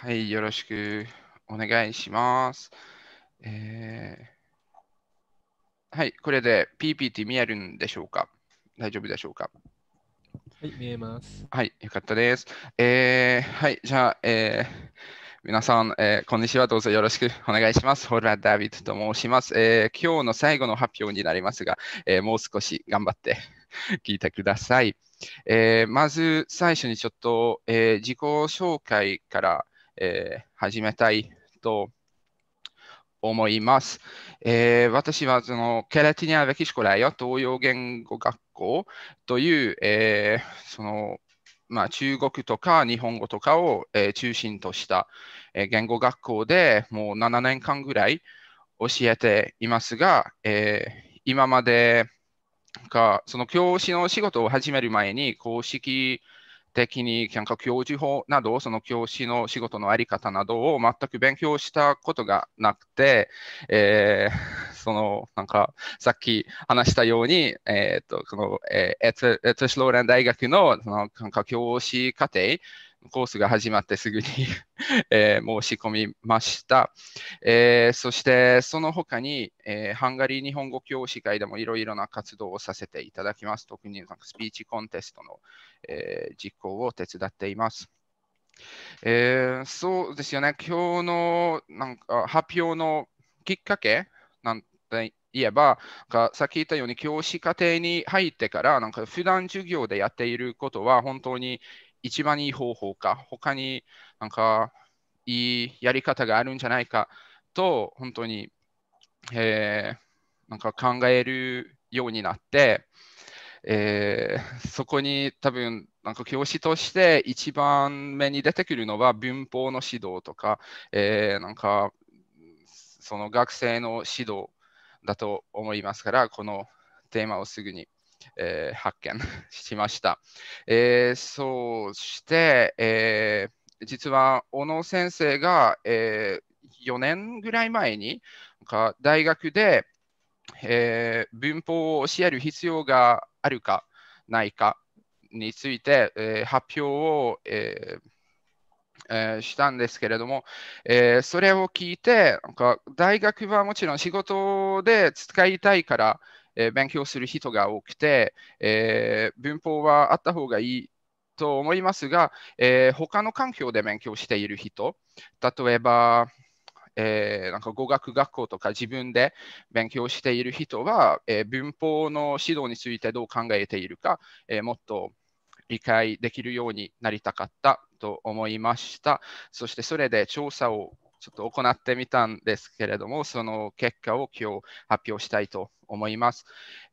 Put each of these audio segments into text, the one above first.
はい、よろしくお願いします。えー、はい、これで PPT 見えるんでしょうか大丈夫でしょうかはい、見えます。はい、よかったです。えー、はい、じゃあ、えー、皆さん、えー、こんにちは。どうぞよろしくお願いします。ホラーダビッドと申します、えー、今日の最後の発表になりますが、えー、もう少し頑張って 聞いてください。えまず最初にちょっと、え自己紹介から、えー、始めたいと思います。えー、私はそのケレティニア・ベキシコラア東洋言語学校という、えー、そのまあ、中国とか日本語とかを、えー、中心とした、えー、言語学校でもう7年間ぐらい教えていますが、えー、今までかその教師の仕事を始める前に公式的になんか教授法など、その教師の仕事のあり方などを全く勉強したことがなくて、えー、そのなんかさっき話したように、えーとこのえー、エトエトシローレン大学のそのなんか教師課程コースが始まってすぐに えー、申し込みました。えー、そして、その他に、えー、ハンガリー日本語教師会でもいろいろな活動をさせていただきます。特になんかスピーチコンテストの、え実行を手伝っています。えそうですよね、今日のなんか発表のきっかけなんて言えば、さっき言ったように教師課程に入ってから、なんか普段授業でやっていることは本当に一番いい方法か、他になんかいいやり方があるんじゃないかと、本当に、えー、なんか考えるようになって、えー、そこに多分なんか教師として一番目に出てくるのは文法の指導とか、えー、なんかその学生の指導だと思いますから、このテーマをすぐに。えー、発見しました。えー、そして、えー、実は小野先生が、えー、4年ぐらい前にか大学で、えー、文法を教える必要があるかないかについて、えー、発表を、えーえー、したんですけれども、えー、それを聞いてなんか大学はもちろん仕事で使いたいから、え勉強する人が多くて、え文法はあった方がいいと思いますが、えー、他の環境で勉強している人、例えば、えー、なんか語学学校とか自分で勉強している人は、えー、文法の指導についてどう考えているか、えー、もっと理解できるようになりたかったと思いました。そしてそれで調査をちょっと行ってみたんですけれども、その結果を今日発表したいと思います。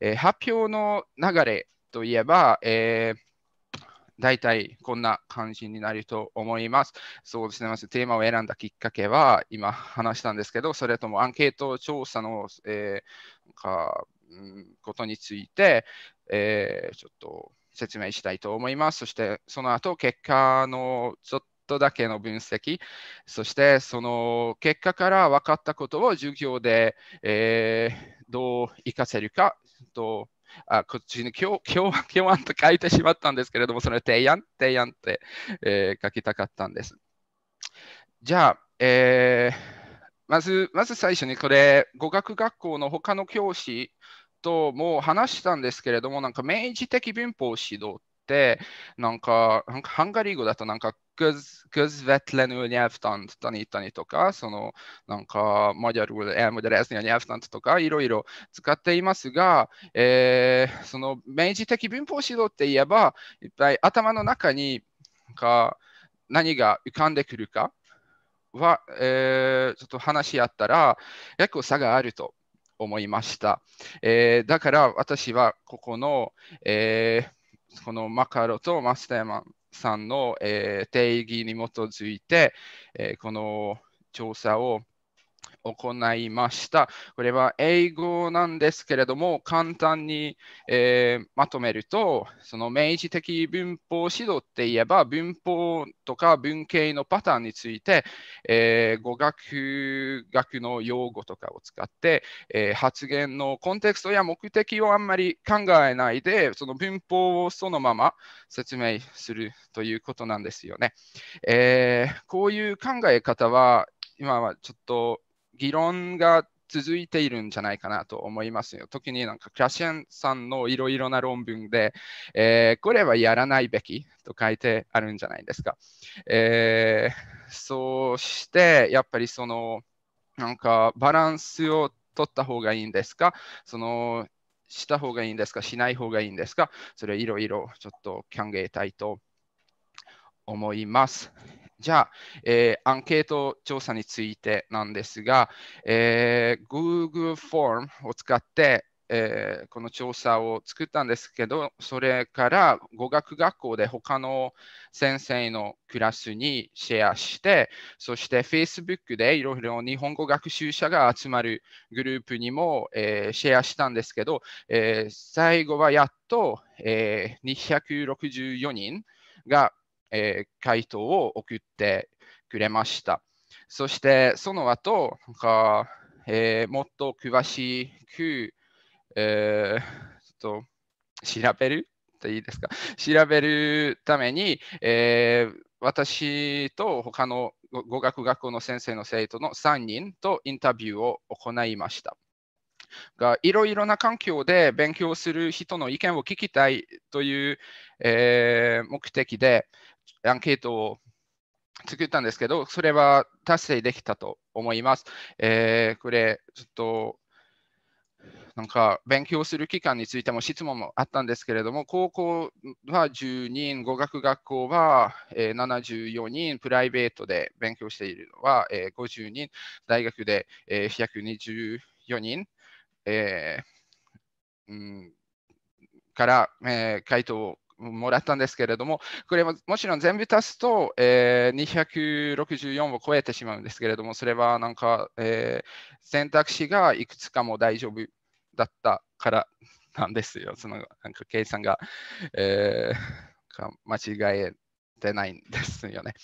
えー、発表の流れといえば、えー、大体こんな感じになると思います。そうですね、まずテーマを選んだきっかけは、今話したんですけど、それともアンケート調査の、えー、か、うん、ことについて、えー、ちょっと説明したいと思います。そして、その後、結果のちょっとだけの分析、そしてその結果から分かったことを授業で、えー、どう活かせるかと、あこっちに今日今日今日と書いてしまったんですけれども、その提案、提案って、えー、書きたかったんです。じゃあ、えー、まずまず最初にこれ、語学学校の他の教師とも話したんですけれども、なんか明示的文法指導って、なんか、なんかハンガリー語だとなんか k ズ、z közvetlenül n y e l v t a n そのなんかマジ g y a r u l e l m a ニャフタン z n i いろいろ使っていますが、えー、その明治的文法指導って言えば、いっぱい頭の中にか何が浮かんでくるかは、えー、ちょっと話し合ったら、結構差があると思いました。えー、だから私はここの、えーこのマカロと増山さんの、えー、定義に基づいて、えー、この調査を行いました。これは英語なんですけれども、簡単に、えー、まとめると、その明示的文法指導って言えば、文法とか文系のパターンについて、えー、語学学の用語とかを使って、えー、発言のコンテクストや目的をあんまり考えないで、その文法をそのまま説明するということなんですよね。えこういう考え方は、今はちょっと議論が続いているんじゃないかなと思いますよ。特になんかクラシアンさんのいろいろな論文で、えー、これはやらないべきと書いてあるんじゃないですか。えー、そうしてやっぱりそのなんかバランスを取った方がいいんですかそのした方がいいんですかしない方がいいんですかそれいろいろちょっと考えたいと思います。じゃあ、えー、アンケート調査についてなんですが、えー、Google フォームを使って、えー、この調査を作ったんですけど、それから語学学校で他の先生のクラスにシェアして、そして Facebook でいろいろ日本語学習者が集まるグループにも、えー、シェアしたんですけど、えー、最後はやっと、えー、264人がえ回答を送ってくれました。そしてその後なんか、えー、もっと詳しく、えー、と調べるいいですか調べるために、えー、私と他の語学学校の先生の生徒の3人とインタビューを行いました。がいろいろな環境で勉強する人の意見を聞きたいという、えー、目的で、アンケートを作ったんですけど、それは達成できたと思います。えー、これ、ちょっと、なんか勉強する期間についても質問もあったんですけれども、高校は10人、語学学校は74人、プライベートで勉強しているのは50人、大学で124人、えーうん、から、えー、回答をもらったんですけれども、これももちろん全部足すと、えー、264を超えてしまうんですけれども、それはなんか、えー、選択肢がいくつかも大丈夫だったからなんですよ。そのなんか計算が、えー、間違えてないんですよね。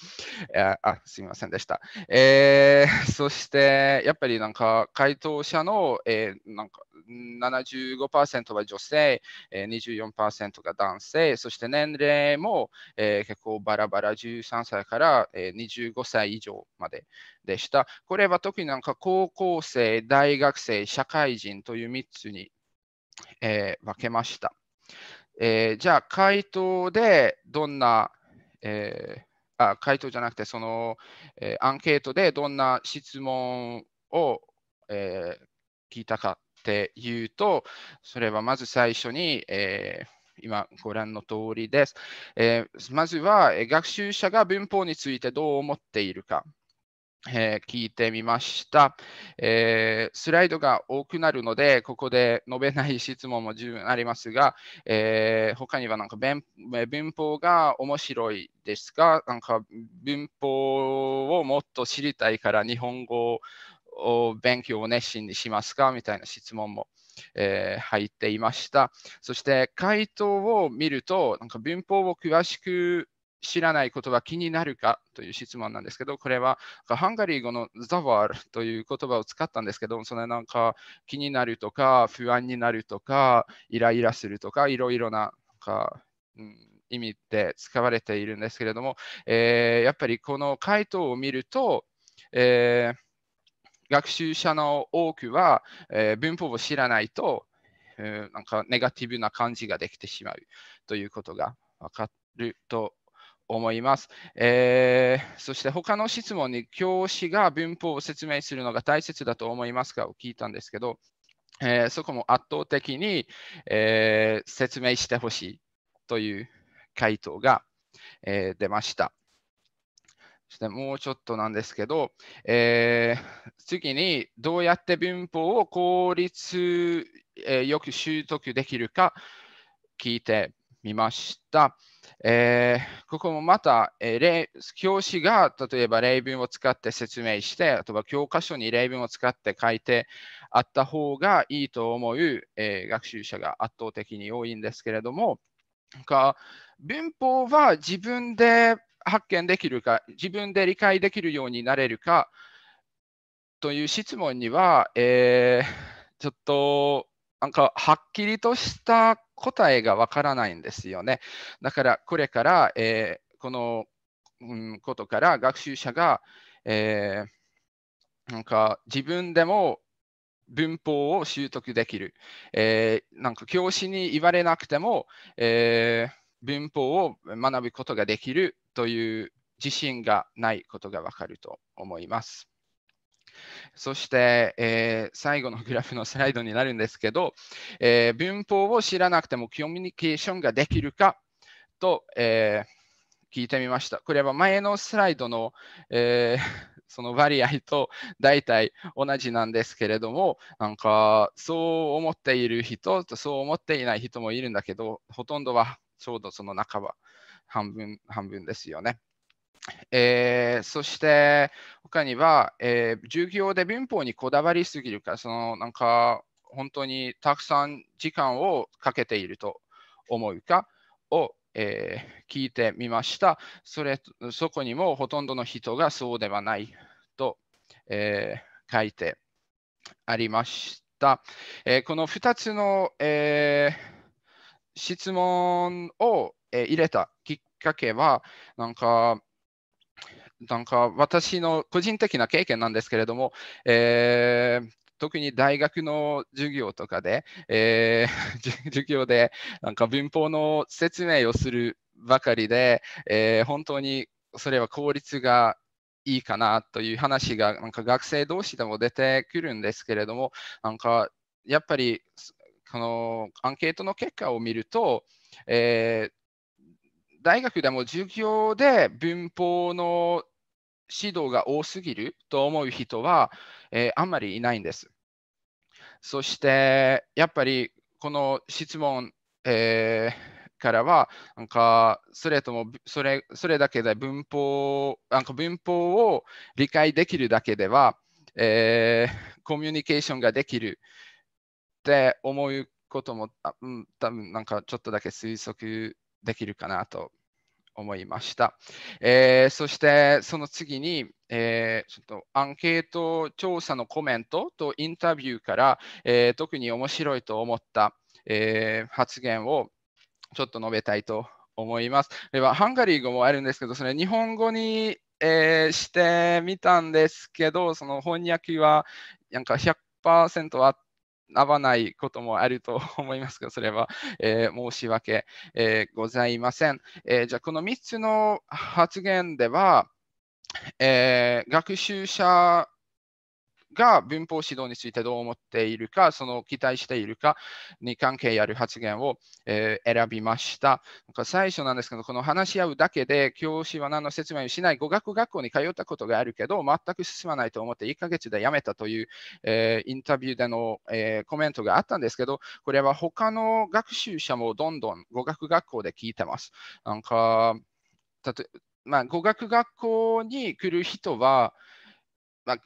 あ、すみませんでした。えー、そして、やっぱりなんか回答者の、えー、なんか75%は女性、ー、24%が男性、そして年齢も、結構バラバラ13歳から、25歳以上まででした。これは特になんか高校生、大学生、社会人という3つに、分けました。じゃあ、回答でどんな、あ回答じゃなくて、その、アンケートでどんな質問を、えー、聞いたかっていうと、それはまず最初に、えー今ご覧の通りです。えー、まずは、え学習者が文法についてどう思っているか、えー、聞いてみました、えー、スライドが多くなるので、ここで述べない質問も十分ありますが、えー、他にはなんか文法が面白いですが、なんか文法をもっと知りたいから日本語勉強を熱心にしますかみたいな質問も、えー、入っていました。そして回答を見ると、なんか文法を詳しく知らないことは気になるかという質問なんですけど、これはハンガリー語のザワールという言葉を使ったんですけど、それなんか気になるとか、不安になるとか、イライラするとか、いろいろなか、うん、意味で使われているんですけれども、えー、やっぱりこの回答を見ると、えー学習者の多くは、えー、文法を知らないと、えー、なんかネガティブな感じができてしまうということが分かると思います。えー、そして他の質問に教師が文法を説明するのが大切だと思いますかを聞いたんですけど、えー、そこも圧倒的に、えー、説明してほしいという回答が、え出ました。ですもうちょっとなんですけど、えー、次にどうやって文法を効率、えー、よく習得できるか聞いてみました。えー、ここもまた、えー、教師が例えば例文を使って説明して、あとは教科書に例文を使って書いてあった方がいいと思う、え学習者が圧倒的に多いんですけれども、文法は自分で発見できるか、自分で理解できるようになれるかという質問には、えー、ちょっとなんかはっきりとした答えがわからないんですよね。だからこれから、えー、この、うん、ことから学習者が、えー、なんか自分でも文法を習得できる。えー、なんか教師に言われなくても、えー、文法を学ぶことができるという自信がないことがわかると思います。そして、えー、最後のグラフのスライドになるんですけど、えー、文法を知らなくてもコミュニケーションができるかと、えー、聞いてみました。これは前のスライドの、え その割合と大体同じなんですけれども、なんかそう思っている人とそう思っていない人もいるんだけど、ほとんどはちょうどその中は半分、半分ですよね。えー、そして他には、えー、授業で文法にこだわりすぎるかそのなんか本当にたくさん時間をかけていると思うかを、えー、聞いてみました。それそこにもほとんどの人がそうではないと、えー、書いてありました。えー、この2つの、え質問を、え入れた書けば、なんか、なんか私の個人的な経験なんですけれども、えー、特に大学の授業とかで、えー、授業でなんか文法の説明をするばかりで、えー、本当にそれは効率がいいかなという話がなんか学生同士でも出てくるんですけれどもなんかやっぱりこのアンケートの結果を見ると、えー、大学でも授業で文法の指導が多すぎると思う人は、えー、あんまりいないんです。そしてやっぱりこの質問、えー、からはなんかそれともそれそれだけで文法なんか文法を理解できるだけでは、えー、コミュニケーションができるって思うこともうん、多分なんかちょっとだけ推測できるかなと思いました。えー、そしてその次に、えー、ちょっとアンケート調査のコメントとインタビューから、えー、特に面白いと思った、え発言をちょっと述べたいと思います。ではハンガリー語もあるんですけど、それ日本語に、えしてみたんですけど、その翻訳はなんか100%あって、合わないこともあると 思いますが、それは、えー、申し訳、えー、ございません。えー、じゃあ、この3つの発言では、え学習者が文法指導についてどう思っているか、その期待しているかに関係ある発言を、えー、選びました。なんか最初なんですけど、この話し合うだけで教師は何の説明をしない語学学校に通ったことがあるけど、全く進まないと思って1ヶ月で辞めたという、えー、インタビューでの、えー、コメントがあったんですけど、これは他の学習者もどんどん語学学校で聞いてます。なんか、まあ、語学学校に来る人は、まあ、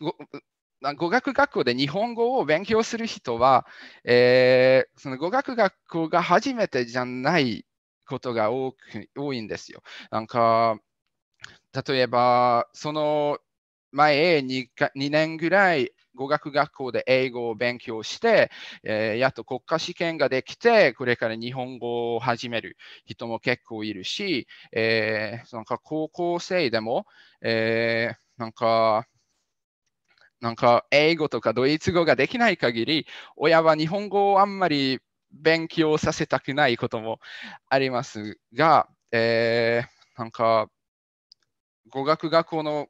語学学校で日本語を勉強する人は、えー、その語学学校が初めてじゃないことが多く多いんですよ。なんか例えば、その前 2, 2年ぐらい語学学校で英語を勉強して、えー、やっと国家試験ができて、これから日本語を始める人も結構いるし、えー、なんか高校生でも、えー、なんかなんか英語とかドイツ語ができない限り、親は日本語をあんまり勉強させたくないこともありますが、えー、なんか語学学校の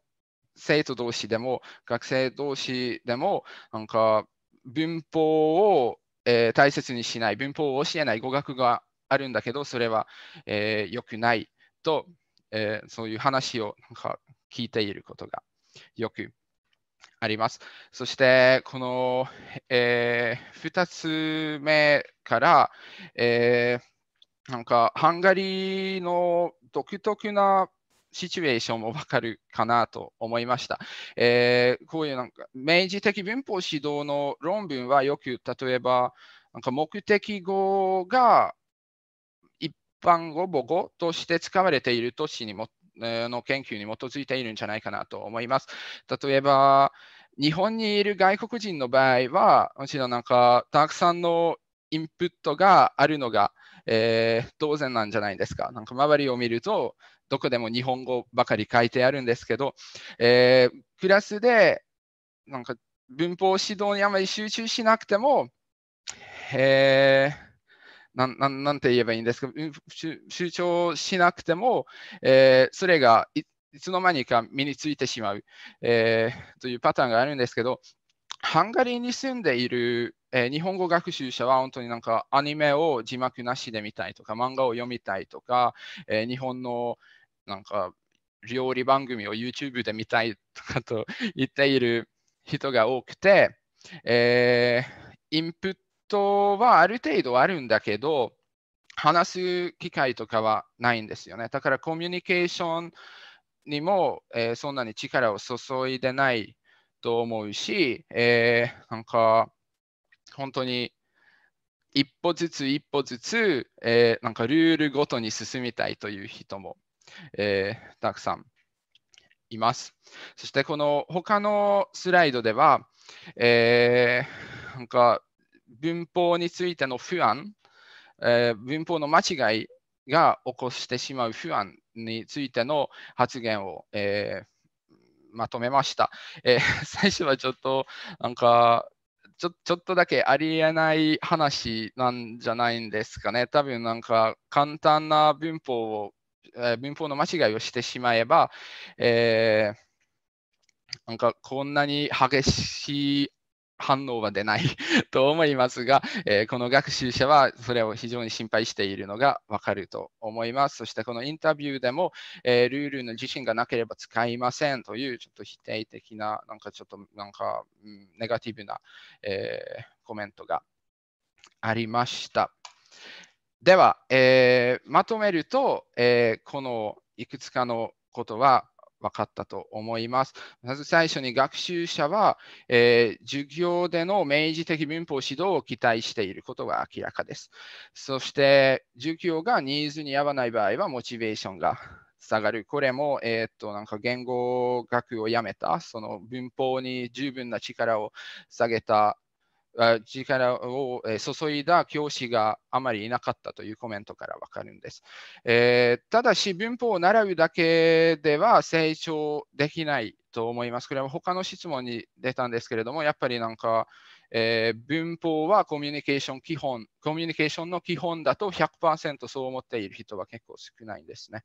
生徒同士でも学生同士でもなんか文法を、えー、大切にしない文法を教えない語学があるんだけどそれは良、えー、くないと、えー、そういう話をなんか聞いていることがよくあります。そして、この、えー、2つ目から、えー、なんかハンガリーの独特なシチュエーションもわかるかなと思いました。えー、こういうなんか明示的文法指導の論文はよく例えばなんか目的語が一般語母語として使われている都市にもの研究に基づいているんじゃないかなと思います。例えば、日本にいる外国人の場合は、もちろなんかたくさんのインプットがあるのが、えー、当然なんじゃないですか。なんか周りを見ると、どこでも日本語ばかり書いてあるんですけど、えー、クラスでなんか文法指導にあまり集中しなくても、えーなななんて言えばいいんですか、主張しなくても、えー、それがいつの間にか身についてしまう、えー、というパターンがあるんですけど、ハンガリーに住んでいる、えー、日本語学習者は本当になんかアニメを字幕なしで見たいとか、漫画を読みたいとか、えー、日本のなんか料理番組を YouTube で見たいとかと言っている人が多くて、えー、インプットトはある程度あるんだけど、話す機会とかはないんですよね。だからコミュニケーションにも、えー、そんなに力を注いでないと思うし、えー、なんか本当に一歩ずつ一歩ずつ、えー、なんかルールごとに進みたいという人も、えー、たくさんいます。そしてこの他のスライドでは、えー、なんか文法についての不安、えー、文法の間違いが起こしてしまう不安についての発言を、えー、まとめました、えー、最初はちょっとなんかちょちょっとだけありえない話なんじゃないんですかね。多分なんか簡単な文法を、えー、文法の間違いをしてしまえば、えー、なんかこんなに激しい反応は出ない と思いますが、えー、この学習者はそれを非常に心配しているのがわかると思います。そしてこのインタビューでも、えー、ルールの自信がなければ使いませんというちょっと否定的な、なんかちょっとなんか、うん、ネガティブな、えー、コメントがありました。では、えまとめると、えこのいくつかのことは、分かったと思います。まず最初に学習者は、えー、授業での明示的文法指導を期待していることが明らかです。そして、授業がニーズに合わない場合は、モチベーションが下がる。これも、えー、っと、なんか言語学をやめた、その文法に十分な力を下げた力を注いだ教師があまりいなかったというコメントからわかるんです。えー、ただし、文法を習うだけでは成長できないと思います。これは他の質問に出たんですけれども、やっぱりなんか、えー、文法はコミュニケーション基本、コミュニケーションの基本だと100%そう思っている人は結構少ないんですね。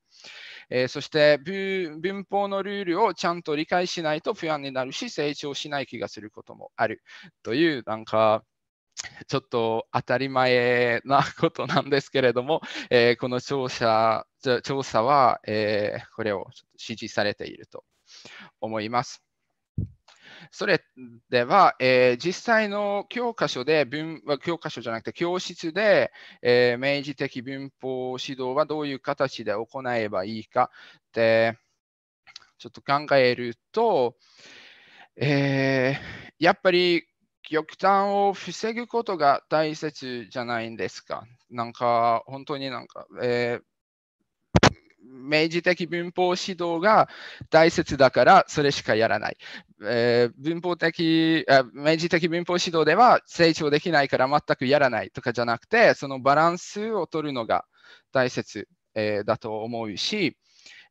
えー、そして文法のルールをちゃんと理解しないと不安になるし、成長しない気がすることもあるという、なんか、ちょっと当たり前なことなんですけれども、えー、この調査調査は、えこれを支持されていると思います。それでは、えー、実際の教科書で文、教科書じゃなくて教室で、えー、明示的文法指導はどういう形で行えばいいかって、ちょっと考えると、えー、やっぱり極端を防ぐことが大切じゃないんですか。なんか本当になんか、えー、明示的文法指導が大切だから、それしかやらない。えー、文法的、明示的文法指導では成長できないから全くやらないとかじゃなくて、そのバランスを取るのが大切、えー、だと思うし、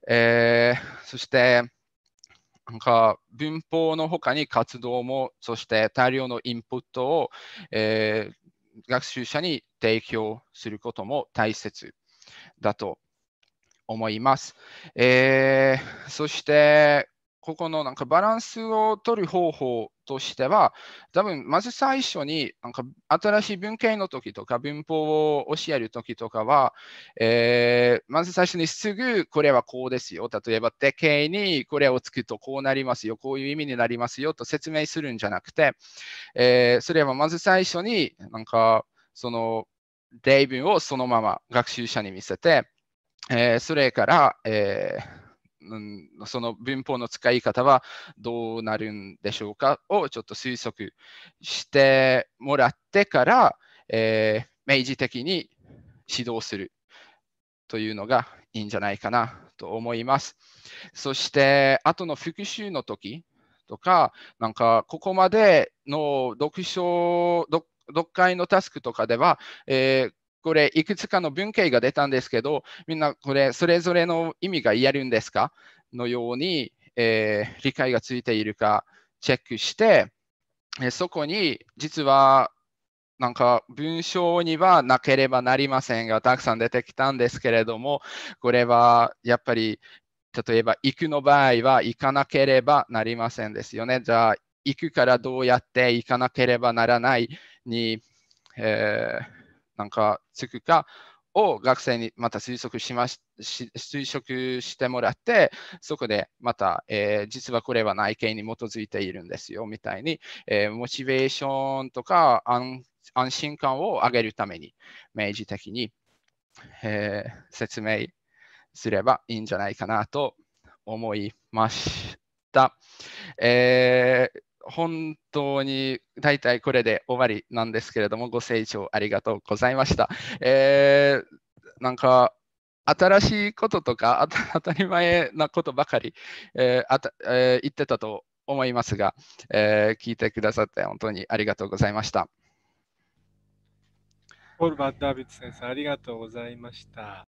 えー、そして、なんか文法の他に活動も、そして大量のインプットを、えー、学習者に提供することも大切だと思います。えー、そして、ここのなんかバランスを取る方法としては、多分まず最初になんか新しい文献の時とか文法を教える時とかは、えー、まず最初にすぐこれはこうですよ。例えば、手形にこれをつくとこうなりますよ。こういう意味になりますよと説明するんじゃなくて、えー、それはまず最初になんかその例文をそのまま学習者に見せて、えー、それから、えー、その文法の使い方はどうなるんでしょうかをちょっと推測してもらってから、えー、明示的に指導するというのがいいんじゃないかなと思います。そして、あとの復習の時とか、なんかここまでの読書、読解のタスクとかでは、えー、これいくつかの文献が出たんですけど、みんなこれそれぞれの意味が言えるんですかのように、えー、理解がついているかチェックして、そこに実はなんか文章にはなければなりませんが、たくさん出てきたんですけれども、これはやっぱり例えば行くの場合は行かなければなりませんですよね。じゃあ行くからどうやって行かなければならないに、えーなんかつくかを学生にまた推測しまし推測してもらって、そこでまた、えー、実はこれは内見に基づいているんですよみたいに、えー、モチベーションとか安安心感を上げるために、明示的に、えー、説明すればいいんじゃないかなと思いました。えー、本当に大体これで終わりなんですけれども、ご清聴ありがとうございました。えー、なんか、新しいこととか当たり前なことばかり、えー、あたえー、言ってたと思いますが、えー、聞いてくださって本当にありがとうございました。コルバー・ダビッド先生、ありがとうございました。